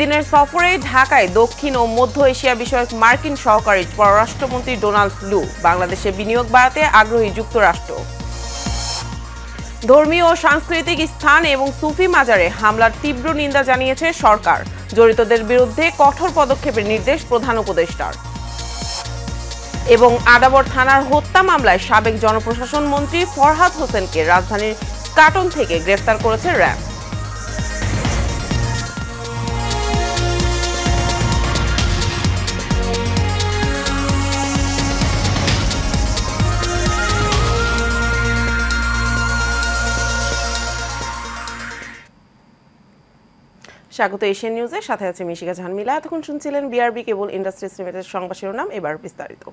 দিনের সফরে ঢাকায় দক্ষিণ ও মধ্য এশিয়া বিষয়ক মার্কিন সহকারী পররাষ্ট্রমন্ত্রী ডোনাল্ড লু বাংলাদেশে বিনিয়োগ বাড়াতে আগ্রহী যুক্তরাষ্ট্র ধর্মীয় ও সাংস্কৃতিক স্থান এবং সুফি মাজারে হামলার তীব্র নিন্দা জানিয়েছে সরকার জড়িতদের বিরুদ্ধে কঠোর পদক্ষেপের নির্দেশ প্রধান উপদেষ্টার এবং আদাবর থানার হত্যা মামলায় সাবেক জনপ্রশাসন মন্ত্রী ফরহাদ হোসেনকে রাজধানীর কাটন থেকে গ্রেফতার করেছে র্যাব স্বাগত এশিয়ান নিউজের সাথে আছে মিশিকা মিলা এতক্ষণ শুনছিলেন বিআরবি কেবল ইন্ডাস্ট্রিজ লিমিটেড সংবাদ শিরোনাম এবার বিস্তারিত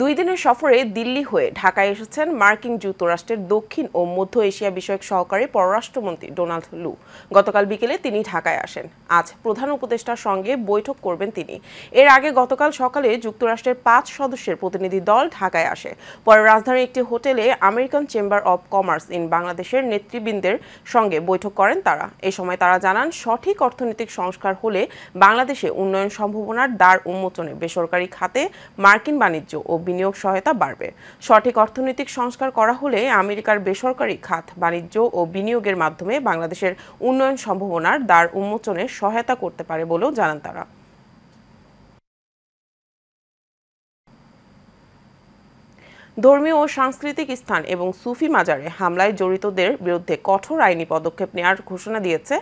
দুই দিনের সফরে দিল্লি হয়ে ঢাকায় এসেছেন মার্কিন যুক্তরাষ্ট্রের দক্ষিণ ও মধ্য এশিয়া বিষয়ক সহকারী পররাষ্ট্রমন্ত্রী ডোনাল্ড লু গতকাল বিকেলে তিনি ঢাকায় আসেন আজ প্রধান উপদেষ্টার সঙ্গে বৈঠক করবেন তিনি এর আগে গতকাল সকালে যুক্তরাষ্ট্রের পাঁচ সদস্যের প্রতিনিধি দল ঢাকায় আসে পরে রাজধানীর একটি হোটেলে American chamber of commerce in বাংলাদেশের নেতৃবৃন্দের সঙ্গে বৈঠক করেন তারা এ সময় তারা জানান সঠিক অর্থনৈতিক সংস্কার হলে বাংলাদেশে উন্নয়ন সম্ভাবনার দ্বার উন্মোচনে বেসরকারি খাতে মার্কিন বাণিজ্য ও বিনিয়োগ সহায়তা বাড়বে সঠিক অর্থনৈতিক সংস্কার করা হলে আমেরিকার বেসরকারি খাত বাণিজ্য ও বিনিয়োগের মাধ্যমে বাংলাদেশের উন্নয়ন সম্ভাবনার দ্বার উন্মোচনে সহায়তা করতে পারে বলেও জানান তারা ধর্মীয় ও সাংস্কৃতিক স্থান এবং সুফি মাজারে হামলায় জড়িতদের বিরুদ্ধে কঠোর আইনি পদক্ষেপ নেওয়ার ঘোষণা দিয়েছে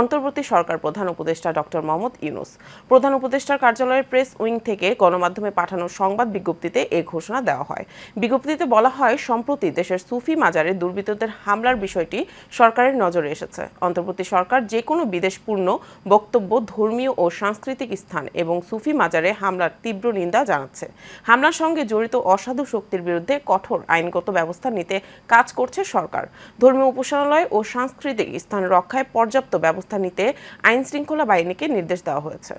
অন্তর্বর্তী সরকার প্রধান উপদেষ্টা ডক্টর মোহাম্মদ ইউনুস প্রধান উপদেষ্টার কার্যালয়ের প্রেস উইং থেকে গণমাধ্যমে পাঠানো সংবাদ বিজ্ঞপ্তিতে এ ঘোষণা দেওয়া হয় বিজ্ঞপ্তিতে বলা হয় সম্প্রতি দেশের সুফি মাজারে দুর্বৃত্তদের হামলার বিষয়টি সরকারের নজরে এসেছে অন্তর্বর্তী সরকার যে কোনো বিদেশপূর্ণ বক্তব্য ধর্মীয় ও সাংস্কৃতিক স্থান এবং সুফি মাজারে হামলার তীব্র নিন্দা জানাচ্ছে হামলার সঙ্গে জড়িত অসাধু শক্তির বিরুদ্ধে বিরুদ্ধে কঠোর আইনগত ব্যবস্থা নিতে কাজ করছে সরকার ধর্মীয় উপাসনালয় ও সাংস্কৃতিক স্থান রক্ষায় পর্যাপ্ত ব্যবস্থা নিতে আইন শৃঙ্খলা বাহিনীকে নির্দেশ দেওয়া হয়েছে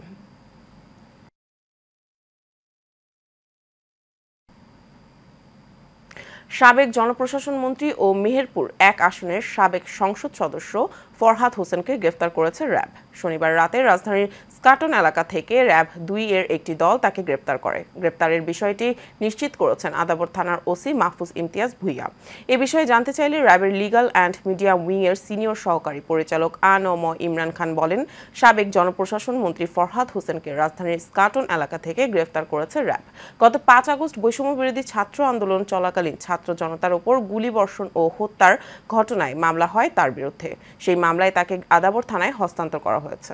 সাবেক জনপ্রশাসন মন্ত্রী ও মেহেরপুর এক আসনের সাবেক সংসদ সদস্য ফরহাদ হোসেনকে গ্রেফতার করেছে র্যাব শনিবার রাতে রাজধানীর স্কাটন এলাকা থেকে র্যাব দুই এর একটি দল তাকে গ্রেপ্তার করে গ্রেপ্তারের বিষয়টি নিশ্চিত করেছেন আদাবর থানার ওসি মাহফুজ ইমতিয়াজ ভুইয়া এ বিষয়ে জানতে চাইলে র্যাবের লিগাল অ্যান্ড মিডিয়া উইং এর সিনিয়র সহকারী পরিচালক আন ম ইমরান খান বলেন সাবেক জনপ্রশাসন মন্ত্রী ফরহাদ হোসেনকে রাজধানীর স্কাটন এলাকা থেকে গ্রেফতার করেছে র্যাব গত পাঁচ আগস্ট বৈষম্য বিরোধী ছাত্র আন্দোলন চলাকালীন ছাত্র জনতার ওপর গুলিবর্ষণ ও হত্যার ঘটনায় মামলা হয় তার বিরুদ্ধে সেই মামলায় তাকে আদাবর থানায় হস্তান্তর করা হয়েছে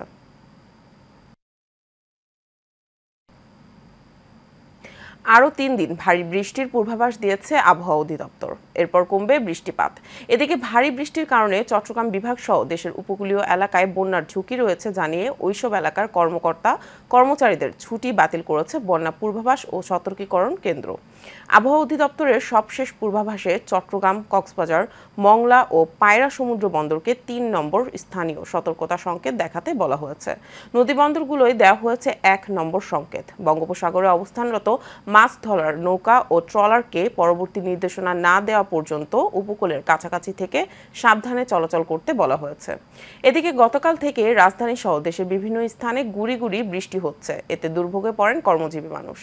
আরও তিন দিন ভারী বৃষ্টির পূর্বাভাস দিয়েছে আবহাওয়া অধিদপ্তর এরপর কমবে বৃষ্টিপাত এদিকে ভারী বৃষ্টির কারণে চট্টগ্রাম বিভাগ সহ দেশের উপকূলীয় এলাকায় বন্যার ঝুঁকি রয়েছে জানিয়ে ওইসব এলাকার কর্মকর্তা কর্মচারীদের ছুটি বাতিল করেছে বন্যা পূর্বাভাস ও সতর্কীকরণ কেন্দ্র আবহাওয়া অধিদপ্তরের সবশেষ পূর্বাভাসে চট্টগ্রাম কক্সবাজার মংলা ও পায়রা সমুদ্র বন্দরকে তিন নম্বর স্থানীয় সতর্কতা সংকেত দেখাতে বলা হয়েছে নদীবন্দরগুলোয় দেওয়া হয়েছে এক নম্বর সংকেত বঙ্গোপসাগরে অবস্থানরত মাছ ধরার নৌকা ও ট্রলারকে পরবর্তী নির্দেশনা না দেওয়া পর্যন্ত উপকূলের কাছাকাছি থেকে সাবধানে চলাচল করতে বলা হয়েছে এদিকে গতকাল থেকে রাজধানী সহ দেশের বিভিন্ন স্থানে গুড়ি গুড়ি বৃষ্টি হচ্ছে এতে দুর্ভোগে পড়েন কর্মজীবী মানুষ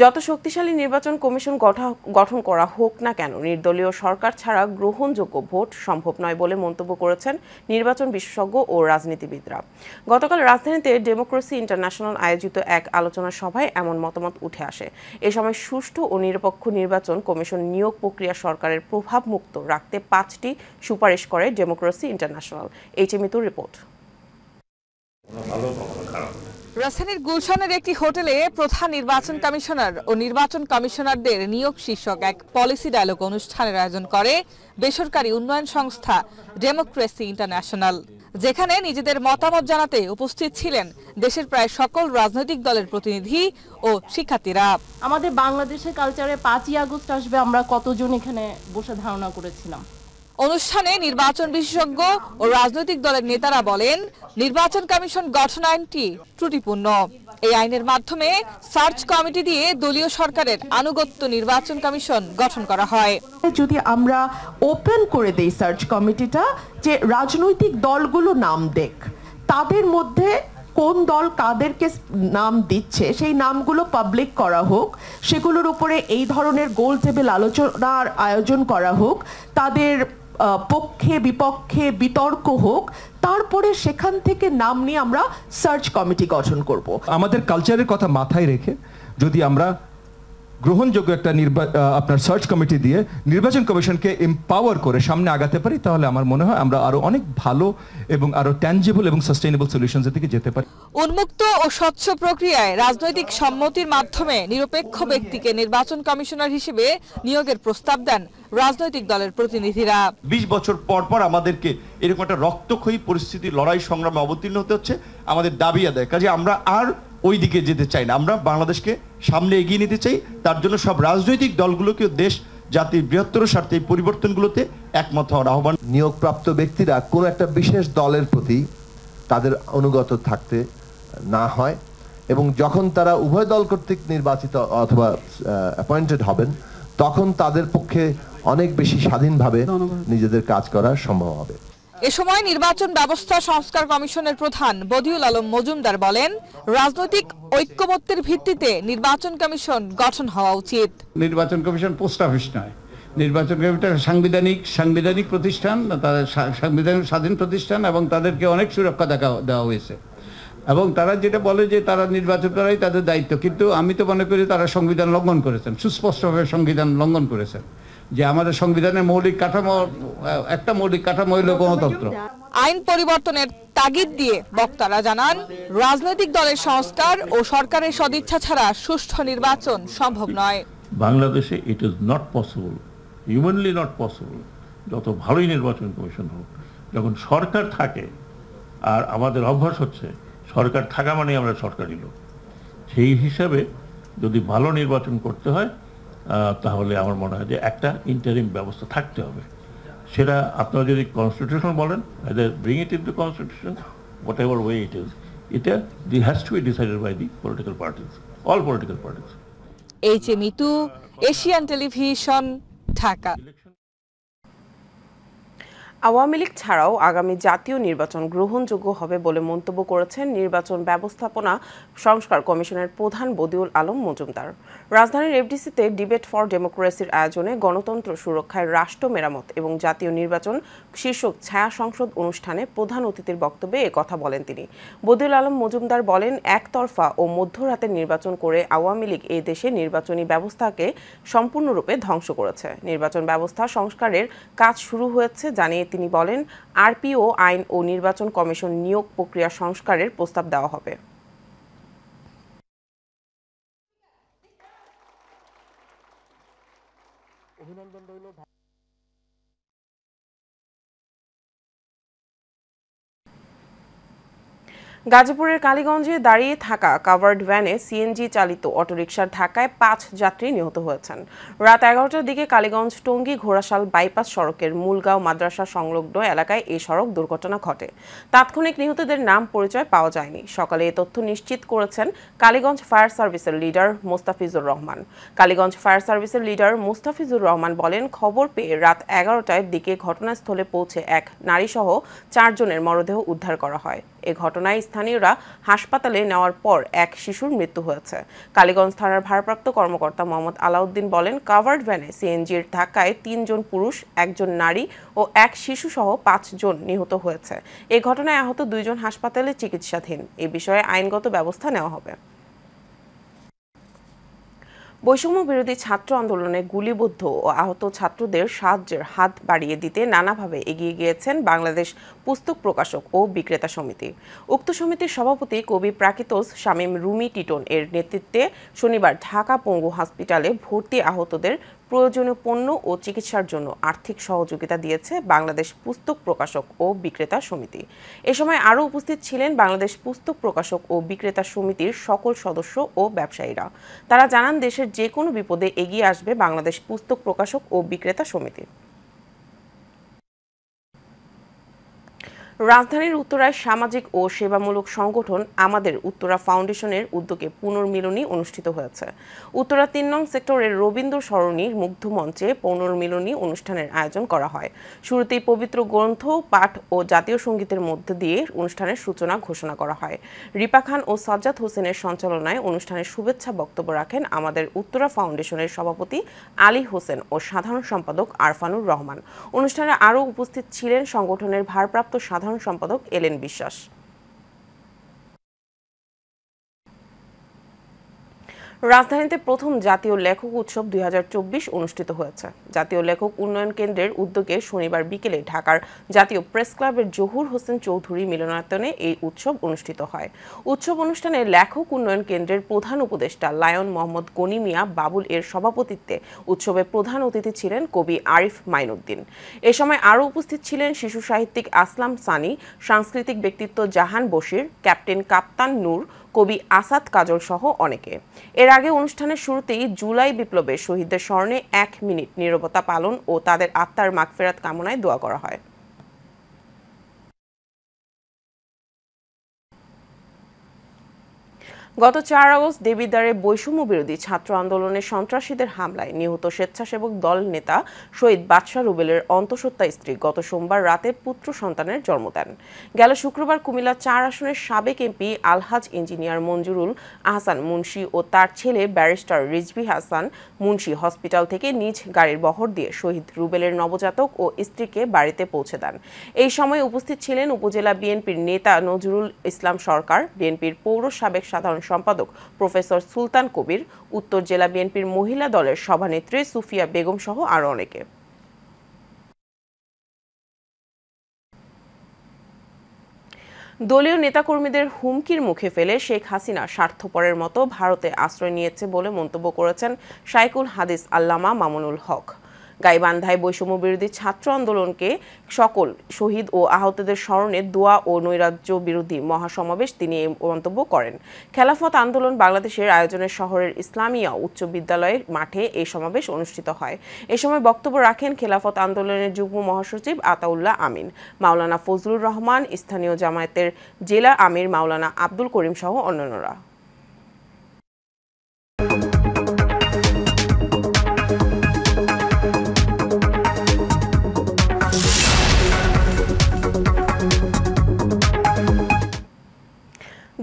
যত শক্তিশালী নির্বাচন কমিশন গঠন করা হোক না কেন নির্দলীয় সরকার ছাড়া গ্রহণযোগ্য ভোট সম্ভব নয় বলে মন্তব্য করেছেন নির্বাচন বিশেষজ্ঞ ও রাজনীতিবিদরা গতকাল রাজধানীতে ডেমোক্রেসি ইন্টারন্যাশনাল আয়োজিত এক আলোচনা সভায় এমন মতামত উঠে আসে এ সময় সুষ্ঠু ও নিরপেক্ষ নির্বাচন কমিশন নিয়োগ প্রক্রিয়া সরকারের প্রভাব মুক্ত রাখতে পাঁচটি সুপারিশ করে ডেমোক্রেসি ইন্টারন্যাশনাল এইচ এমিতুর রিপোর্ট রাজধানীর গুলশানের একটি হোটেলে প্রধান নির্বাচন কমিশনার ও নির্বাচন কমিশনারদের নিয়োগ শীর্ষক এক পলিসি ডায়লগ অনুষ্ঠানের আয়োজন করে বেসরকারি উন্নয়ন সংস্থা ডেমোক্রেসি ইন্টারন্যাশনাল যেখানে নিজেদের মতামত জানাতে উপস্থিত ছিলেন দেশের প্রায় সকল রাজনৈতিক দলের প্রতিনিধি ও শিক্ষার্থীরা আমাদের বাংলাদেশের কালচারে পাঁচই আগস্ট আসবে আমরা কতজন এখানে বসে ধারণা করেছিলাম অনুষ্ঠানে নির্বাচন বিশেষজ্ঞ ও রাজনৈতিক দলের নেতারা বলেন নির্বাচন কমিশন গঠন আইনটি ত্রুটিপূর্ণ এই আইনের মাধ্যমে সার্চ কমিটি দিয়ে দলীয় সরকারের আনুগত্য নির্বাচন কমিশন গঠন করা হয় যদি আমরা ওপেন করে দেই সার্চ কমিটিটা যে রাজনৈতিক দলগুলো নাম দেখ তাদের মধ্যে কোন দল কাদেরকে নাম দিচ্ছে সেই নামগুলো পাবলিক করা হোক সেগুলোর উপরে এই ধরনের গোল টেবিল আলোচনার আয়োজন করা হোক তাদের পক্ষে বিপক্ষে বিতর্ক হোক তারপরে সেখান থেকে নাম নিয়ে আমরা সার্চ কমিটি গঠন করব আমাদের কালচারের কথা মাথায় রেখে যদি আমরা গ্রহণযোগ্য একটা আপনার সার্চ কমিটি দিয়ে নির্বাচন কমিশনকে এম্পাওয়ার করে সামনে আগাতে পারি তাহলে আমার মনে হয় আমরা আরো অনেক ভালো এবং আরো ট্যাঞ্জেবল এবং সাস্টেইনেবল সলিউশনের দিকে যেতে পারি উন্মুক্ত ও স্বচ্ছ প্রক্রিয়ায় রাজনৈতিক সম্মতির মাধ্যমে নিরপেক্ষ ব্যক্তিকে নির্বাচন কমিশনার হিসেবে নিয়োগের প্রস্তাব দেন রাজনৈতিক দলের প্রতিনিধিরা ২০ বছর পর পর আমাদেরকে এরকম একটা রক্তক্ষয়ী পরিস্থিতি লড়াই সংগ্রামে অবতীর্ণ হতে হচ্ছে আমাদের দাবি আদায় কাজে আমরা আর ওই দিকে যেতে চাই না আমরা বাংলাদেশকে সামনে এগিয়ে নিতে চাই তার জন্য সব রাজনৈতিক দলগুলোকে দেশ জাতির বৃহত্তর স্বার্থে এই পরিবর্তনগুলোতে একমত হওয়ার আহ্বান নিয়োগপ্রাপ্ত ব্যক্তিরা কোন একটা বিশেষ দলের প্রতি তাদের অনুগত থাকতে না হয় এবং যখন তারা উভয় দল কর্তৃক নির্বাচিত অথবা অ্যাপয়েন্টেড হবেন তখন তাদের পক্ষে অনেক বেশি স্বাধীনভাবে নিজেদের কাজ করা সম্ভব হবে এ সময় নির্বাচন ব্যবস্থা সংস্কার কমিশনের প্রধান বদিউল আলম মজুমদার বলেন রাজনৈতিক ঐক্যমত্যের ভিত্তিতে নির্বাচন কমিশন গঠন হওয়া উচিত নির্বাচন কমিশন পোস্ট অফিস নয় নির্বাচন কমিটি সাংবিধানিক সাংবিধানিক প্রতিষ্ঠান তাদের সাংবিধানিক স্বাধীন প্রতিষ্ঠান এবং তাদেরকে অনেক সুরক্ষা দেখা দেওয়া হয়েছে এবং তারা যেটা বলে যে তারা নির্বাচন করাই তাদের দায়িত্ব কিন্তু আমি তো মনে করি তারা সংবিধান লঙ্ঘন করেছেন সুস্পষ্টভাবে সংবিধান লঙ্ঘন করেছেন যে আমাদের সংবিধানের মৌলিক কাঠামো একটা মৌলিক কাঠামো হইল গণতন্ত্র আইন পরিবর্তনের তাগিদ দিয়ে বক্তারা জানান রাজনৈতিক দলের সংস্কার ও সরকারের সদিচ্ছা ছাড়া সুষ্ঠু নির্বাচন সম্ভব নয় বাংলাদেশে it is not possible humanly not possible যত ভালোই নির্বাচন কমিশন হোক যখন সরকার থাকে আর আমাদের অভ্যাস হচ্ছে সরকার থাকা মানে আমরা সরকারি লোক সেই হিসাবে যদি ভালো নির্বাচন করতে হয় তাহলে আমার মনে হয় যে একটা ইন্টারিম ব্যবস্থা থাকতে হবে সেটা আপনারা যদি কনস্টিটিউশন বলেন bring it in the constitution whatever way it is এটা the has to be decided by the political parties all political parties H M Itu Asian television Dhaka Awami League ছাড়াও আগামী জাতীয় নির্বাচন গ্রহণযোগ্য হবে বলে মন্তব্য করেছেন নির্বাচন ব্যবস্থাপনা সংস্কার কমিশনের প্রধান বদিউল আলম মজুমদার রাজধানীর এফডিসিতে ডিবেট ফর ডেমোক্রেসির আয়োজনে গণতন্ত্র সুরক্ষায় রাষ্ট্র মেরামত এবং জাতীয় নির্বাচন শীর্ষক ছায়া সংসদ অনুষ্ঠানে প্রধান অতিথির বক্তব্যে কথা বলেন তিনি বদিউল আলম মজুমদার বলেন একতরফা ও মধ্যরাতে নির্বাচন করে আওয়ামী লীগ এ দেশে নির্বাচনী ব্যবস্থাকে সম্পূর্ণরূপে ধ্বংস করেছে নির্বাচন ব্যবস্থা সংস্কারের কাজ শুরু হয়েছে জানিয়ে তিনি বলেন আরপিও আইন ও নির্বাচন কমিশন নিয়োগ প্রক্রিয়া সংস্কারের প্রস্তাব দেওয়া হবে গাজীপুরের কালীগঞ্জে দাঁড়িয়ে থাকা কাভার্ড ভ্যানে সিএনজি চালিত অটোরিকশার ধাক্কায় পাঁচ যাত্রী নিহত হয়েছেন রাত এগারোটার দিকে কালীগঞ্জ টঙ্গী ঘোড়াশাল বাইপাস সড়কের মূলগাঁও মাদ্রাসা সংলগ্ন এলাকায় এই সড়ক দুর্ঘটনা ঘটে তাৎক্ষণিক নিহতদের নাম পরিচয় পাওয়া যায়নি সকালে এ তথ্য নিশ্চিত করেছেন কালীগঞ্জ ফায়ার সার্ভিসের লিডার মোস্তাফিজুর রহমান কালীগঞ্জ ফায়ার সার্ভিসের লিডার মোস্তাফিজুর রহমান বলেন খবর পেয়ে রাত এগারোটার দিকে ঘটনাস্থলে পৌঁছে এক নারীসহ চারজনের মরদেহ উদ্ধার করা হয় এ ঘটনায় স্থানীয়রা হাসপাতালে নেওয়ার পর এক শিশুর মৃত্যু হয়েছে কালীগঞ্জ থানার ভারপ্রাপ্ত কর্মকর্তা মোহাম্মদ আলাউদ্দিন বলেন কাভার্ড ভ্যানে সিএনজির ধাক্কায় তিনজন পুরুষ একজন নারী ও এক শিশু সহ পাঁচজন নিহত হয়েছে এ ঘটনায় আহত দুইজন হাসপাতালে চিকিৎসাধীন এ বিষয়ে আইনগত ব্যবস্থা নেওয়া হবে বৈষম্য বিরোধী ছাত্র আন্দোলনে গুলিবদ্ধ ও আহত ছাত্রদের সাহায্যের হাত বাড়িয়ে দিতে নানাভাবে এগিয়ে গিয়েছেন বাংলাদেশ পুস্তক প্রকাশক ও বিক্রেতা সমিতি উক্ত সমিতির সভাপতি কবি প্রাকৃতোস শামীম রুমি টিটন এর নেতৃত্বে শনিবার ঢাকা পঙ্গু হসপিটালে ভর্তি আহতদের প্রয়োজনীয় পণ্য ও চিকিৎসার জন্য আর্থিক সহযোগিতা দিয়েছে বাংলাদেশ পুস্তক প্রকাশক ও বিক্রেতা সমিতি এ সময় আরও উপস্থিত ছিলেন বাংলাদেশ পুস্তক প্রকাশক ও বিক্রেতা সমিতির সকল সদস্য ও ব্যবসায়ীরা তারা জানান দেশের যে কোনো বিপদে এগিয়ে আসবে বাংলাদেশ পুস্তক প্রকাশক ও বিক্রেতা সমিতি রাজধানীর উত্তরায় সামাজিক ও সেবামূলক সংগঠন আমাদের উত্তরা ফাউন্ডেশনের উদ্যোগে পুনর্মিলনী অনুষ্ঠিত হয়েছে উত্তরা তিন নং সেক্টরের রবীন্দ্র সরণির মুগ্ধ মঞ্চে পুনর্মিলনী অনুষ্ঠানের আয়োজন করা হয় শুরুতেই পবিত্র গ্রন্থ পাঠ ও জাতীয় সঙ্গীতের মধ্যে দিয়ে অনুষ্ঠানের সূচনা ঘোষণা করা হয় রিপা খান ও সাজ্জাদ হোসেনের সঞ্চালনায় অনুষ্ঠানের শুভেচ্ছা বক্তব্য রাখেন আমাদের উত্তরা ফাউন্ডেশনের সভাপতি আলী হোসেন ও সাধারণ সম্পাদক আরফানুর রহমান অনুষ্ঠানে আরও উপস্থিত ছিলেন সংগঠনের ভারপ্রাপ্ত সাধারণ সাধারণ সম্পাদক এলেন বিশ্বাস রাজধানীতে প্রথম জাতীয় লেখক উৎসব দুই অনুষ্ঠিত হয়েছে জাতীয় লেখক উন্নয়ন কেন্দ্রের উদ্যোগে শনিবার বিকেলে ঢাকার জাতীয় প্রেস ক্লাবের জহুর হোসেন চৌধুরী মিলনায়তনে এই উৎসব অনুষ্ঠিত হয় উৎসব অনুষ্ঠানে লেখক উন্নয়ন কেন্দ্রের প্রধান উপদেষ্টা লায়ন মোহাম্মদ গনি মিয়া বাবুল এর সভাপতিত্বে উৎসবে প্রধান অতিথি ছিলেন কবি আরিফ মাইনুদ্দিন এ সময় আরও উপস্থিত ছিলেন শিশু সাহিত্যিক আসলাম সানি সাংস্কৃতিক ব্যক্তিত্ব জাহান বশির ক্যাপ্টেন কাপ্তান নূর কবি আসাদ কাজল সহ অনেকে এর আগে অনুষ্ঠানের শুরুতেই জুলাই বিপ্লবের শহীদদের স্মরণে এক মিনিট নিরবতা পালন ও তাদের আত্মার মাগফেরাত কামনায় দোয়া করা হয় গত চার আগস্ট দেবিদ্বারে বৈষম্য বিরোধী ছাত্র আন্দোলনে সন্ত্রাসীদের হামলায় নিহত স্বেচ্ছাসেবক দল নেতা শহীদ বাদশাহ রুবেলের অন্তঃসত্ত্বা স্ত্রী গত সোমবার রাতে পুত্র সন্তানের জন্ম দেন গেল শুক্রবার কুমিল্লা চার আসনের সাবেক এমপি আলহাজ ইঞ্জিনিয়ার মঞ্জুরুল আহসান মুন্সি ও তার ছেলে ব্যারিস্টার রিজবি হাসান মুন্সি হসপিটাল থেকে নিজ গাড়ির বহর দিয়ে শহীদ রুবেলের নবজাতক ও স্ত্রীকে বাড়িতে পৌঁছে দেন এই সময় উপস্থিত ছিলেন উপজেলা বিএনপির নেতা নজরুল ইসলাম সরকার বিএনপির পৌর সাবেক সাধারণ সম্পাদক প্রফেসর সুলতান কবির উত্তর জেলা বিএনপির মহিলা দলের সভানেত্রী সুফিয়া বেগম সহ আরও অনেকে দলীয় নেতাকর্মীদের হুমকির মুখে ফেলে শেখ হাসিনা স্বার্থপরের মতো ভারতে আশ্রয় নিয়েছে বলে মন্তব্য করেছেন সাইকুল হাদিস আল্লামা মামুনুল হক গাইবান্ধায় বৈষম্য বিরোধী ছাত্র আন্দোলনকে সকল শহীদ ও আহতদের স্মরণে দোয়া ও নৈরাজ্য বিরোধী মহাসমাবেশ তিনি মন্তব্য করেন খেলাফত আন্দোলন বাংলাদেশের আয়োজনে শহরের ইসলামিয়া উচ্চ বিদ্যালয়ের মাঠে এই সমাবেশ অনুষ্ঠিত হয় এ সময় বক্তব্য রাখেন খেলাফত আন্দোলনের যুগ্ম মহাসচিব আতাউল্লাহ আমিন মাওলানা ফজলুর রহমান স্থানীয় জামায়াতের জেলা আমির মাওলানা আব্দুল করিম সহ অন্যান্যরা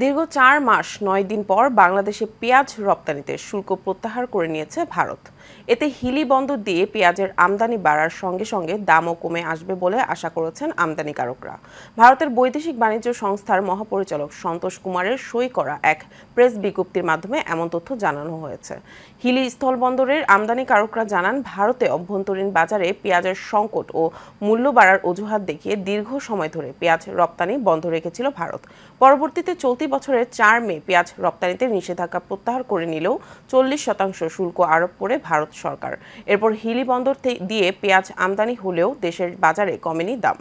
দীর্ঘ চার মাস নয় দিন পর বাংলাদেশে পেঁয়াজ রপ্তানিতে শুল্ক প্রত্যাহার করে নিয়েছে ভারত এতে হিলি বন্দর দিয়ে পেঁয়াজের আমদানি বাড়ার সঙ্গে সঙ্গে দামও কমে আসবে বলে আশা করেছেন আমদানিকারকরা ভারতের বৈদেশিক বাণিজ্য সংস্থার মহাপরিচালক সন্তোষ কুমারের সই করা এক প্রেস বিজ্ঞপ্তির মাধ্যমে এমন তথ্য জানানো হয়েছে হিলি স্থলবন্দরের আমদানিকারকরা জানান ভারতে অভ্যন্তরীণ বাজারে পেঁয়াজের সংকট ও মূল্য বাড়ার অজুহাত দেখিয়ে দীর্ঘ সময় ধরে পেঁয়াজ রপ্তানি বন্ধ রেখেছিল ভারত পরবর্তীতে চলতি বছরের চার মে পেঁয়াজ রপ্তানিতে নিষেধাজ্ঞা প্রত্যাহার করে নিলেও চল্লিশ শতাংশ শুল্ক আরোপ করে ভারত ভারত সরকার এরপর হিলি বন্দর দিয়ে পেঁয়াজ আমদানি হলেও দেশের বাজারে কমেনি দাম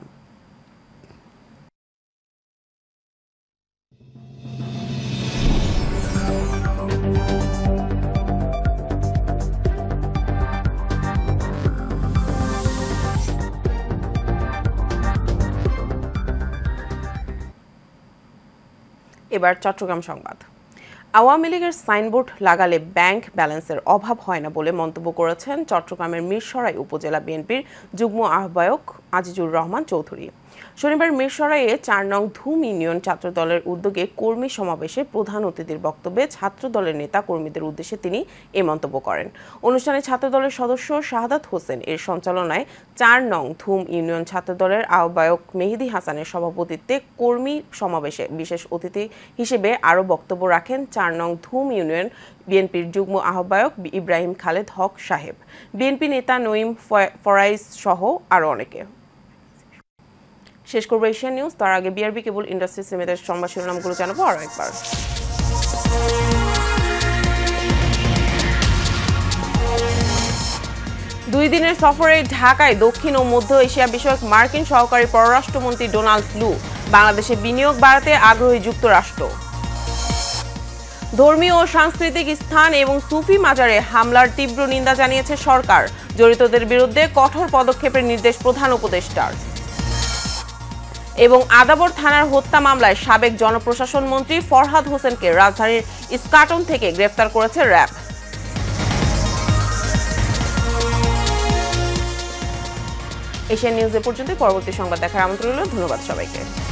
এবার চট্টগ্রাম সংবাদ আওয়ামী লীগের সাইনবোর্ড লাগালে ব্যাংক ব্যালেন্সের অভাব হয় না বলে মন্তব্য করেছেন চট্টগ্রামের মিরসরাই উপজেলা বিএনপির যুগ্ম আহ্বায়ক আজিজুর রহমান চৌধুরী শনিবার মিরসরাইয়ে চার নং ধুম ইউনিয়ন ছাত্রদলের উদ্যোগে কর্মী সমাবেশে প্রধান অতিথির বক্তব্যে ছাত্রদলের নেতা কর্মীদের উদ্দেশ্যে তিনি এ মন্তব্য করেন অনুষ্ঠানে ছাত্রদলের সদস্য শাহাদাত হোসেন এর সঞ্চালনায় চার নং ধুম ইউনিয়ন ছাত্রদলের আহ্বায়ক মেহেদি হাসানের সভাপতিত্বে কর্মী সমাবেশে বিশেষ অতিথি হিসেবে আরও বক্তব্য রাখেন চার নং ধুম ইউনিয়ন বিএনপির যুগ্ম আহ্বায়ক ইব্রাহিম খালেদ হক সাহেব বিএনপি নেতা নঈম ফরাইজ সহ আরও অনেকে শেষ করবো এশিয়ান নিউজ তার আগে বিআরবি কেবল ইন্ডাস্ট্রি সিমেদের সংবাদ শিরোনামগুলো জানাবো আরও একবার দুই দিনের সফরে ঢাকায় দক্ষিণ ও মধ্য এশিয়া বিষয়ক মার্কিন সহকারী পররাষ্ট্রমন্ত্রী ডোনাল্ড লু বাংলাদেশে বিনিয়োগ বাড়াতে আগ্রহী যুক্তরাষ্ট্র ধর্মীয় ও সাংস্কৃতিক স্থান এবং সুফি মাজারে হামলার তীব্র নিন্দা জানিয়েছে সরকার জড়িতদের বিরুদ্ধে কঠোর পদক্ষেপের নির্দেশ প্রধান উপদেষ্টার এবং আদাবর থানার হত্যা মামলায় সাবেক জনপ্রশাসন মন্ত্রী ফরহাদ হোসেনকে রাজধানীর স্কাটন থেকে গ্রেফতার করেছে র্যাব এশিয়ান নিউজ এ পর্যন্ত পরবর্তী সংবাদ দেখার আমন্ত্রণ রইল ধন্যবাদ সবাইকে